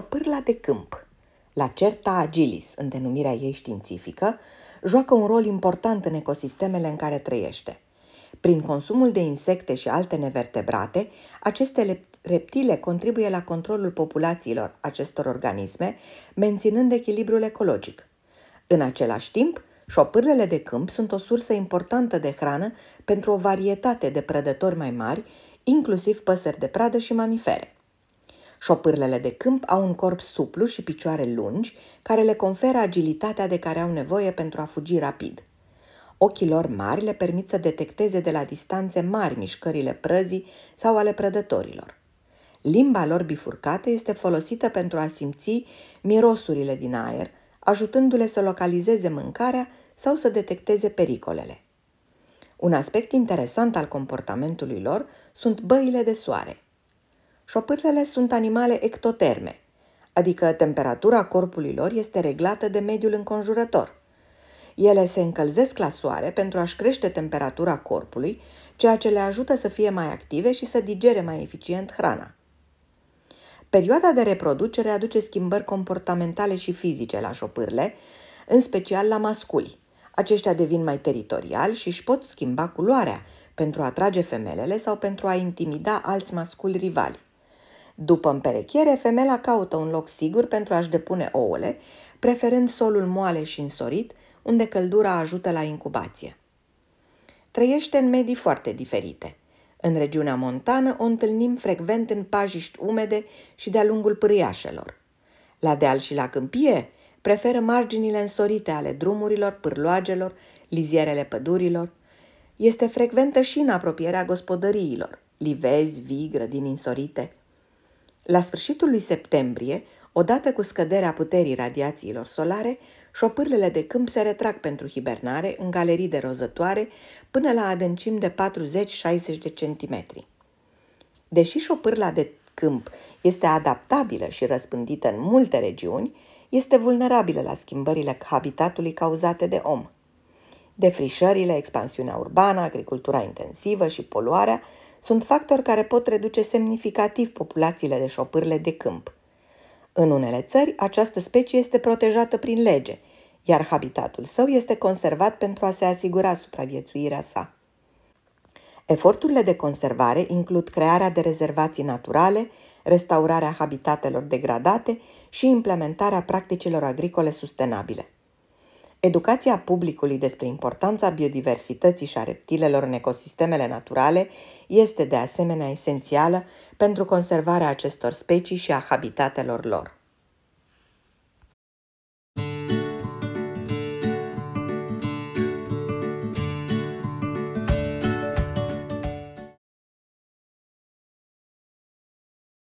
pârla de câmp. La certa agilis, în denumirea ei științifică, joacă un rol important în ecosistemele în care trăiește. Prin consumul de insecte și alte nevertebrate, aceste reptile contribuie la controlul populațiilor acestor organisme, menținând echilibrul ecologic. În același timp, șopârlele de câmp sunt o sursă importantă de hrană pentru o varietate de prădători mai mari, inclusiv păsări de pradă și mamifere. Șopârlele de câmp au un corp suplu și picioare lungi, care le conferă agilitatea de care au nevoie pentru a fugi rapid. Ochii lor mari le permit să detecteze de la distanțe mari mișcările prăzii sau ale prădătorilor. Limba lor bifurcată este folosită pentru a simți mirosurile din aer, ajutându-le să localizeze mâncarea sau să detecteze pericolele. Un aspect interesant al comportamentului lor sunt băile de soare. Șopârlele sunt animale ectoterme, adică temperatura corpului lor este reglată de mediul înconjurător. Ele se încălzesc la soare pentru a-și crește temperatura corpului, ceea ce le ajută să fie mai active și să digere mai eficient hrana. Perioada de reproducere aduce schimbări comportamentale și fizice la șopârle, în special la masculi. Aceștia devin mai teritoriali și își pot schimba culoarea pentru a atrage femelele sau pentru a intimida alți masculi rivali. După împerechiere, femela caută un loc sigur pentru a-și depune ouăle, preferând solul moale și însorit, unde căldura ajută la incubație. Trăiește în medii foarte diferite. În regiunea montană o întâlnim frecvent în pajiști umede și de-a lungul pâriașelor. La deal și la câmpie preferă marginile însorite ale drumurilor, pârloagelor, lizierele pădurilor. Este frecventă și în apropierea gospodăriilor, livezi, vii, grădini însorite – la sfârșitul lui septembrie, odată cu scăderea puterii radiațiilor solare, șopârlele de câmp se retrag pentru hibernare în galerii de rozătoare până la adâncimi de 40-60 de centimetri. Deși șopârla de câmp este adaptabilă și răspândită în multe regiuni, este vulnerabilă la schimbările habitatului cauzate de om – Defrișările, expansiunea urbană, agricultura intensivă și poluarea sunt factori care pot reduce semnificativ populațiile de șopârle de câmp. În unele țări, această specie este protejată prin lege, iar habitatul său este conservat pentru a se asigura supraviețuirea sa. Eforturile de conservare includ crearea de rezervații naturale, restaurarea habitatelor degradate și implementarea practicilor agricole sustenabile. Educația publicului despre importanța biodiversității și a reptilelor în ecosistemele naturale este de asemenea esențială pentru conservarea acestor specii și a habitatelor lor.